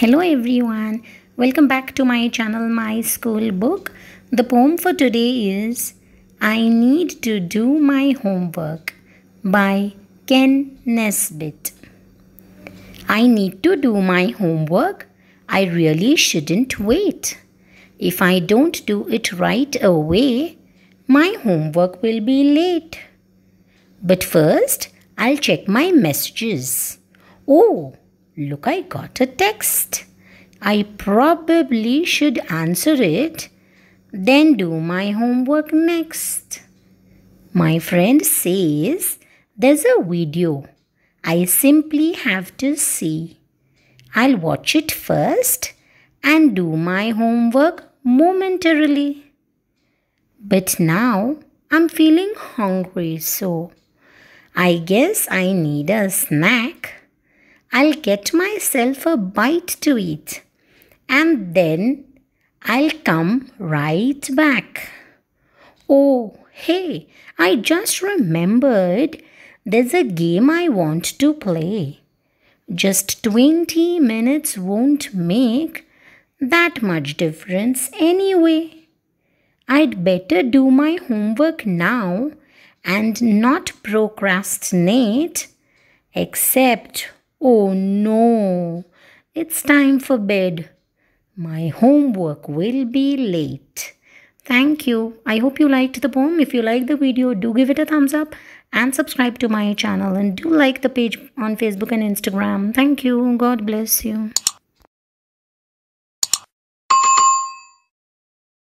Hello everyone, welcome back to my channel My School Book. The poem for today is I Need to Do My Homework by Ken Nesbitt. I need to do my homework. I really shouldn't wait. If I don't do it right away, my homework will be late. But first, I'll check my messages. Oh, Look, I got a text. I probably should answer it, then do my homework next. My friend says there's a video. I simply have to see. I'll watch it first and do my homework momentarily. But now I'm feeling hungry, so I guess I need a snack. I'll get myself a bite to eat and then I'll come right back. Oh, hey, I just remembered there's a game I want to play. Just 20 minutes won't make that much difference anyway. I'd better do my homework now and not procrastinate, except Oh no, it's time for bed. My homework will be late. Thank you. I hope you liked the poem. If you like the video, do give it a thumbs up and subscribe to my channel and do like the page on Facebook and Instagram. Thank you. God bless you.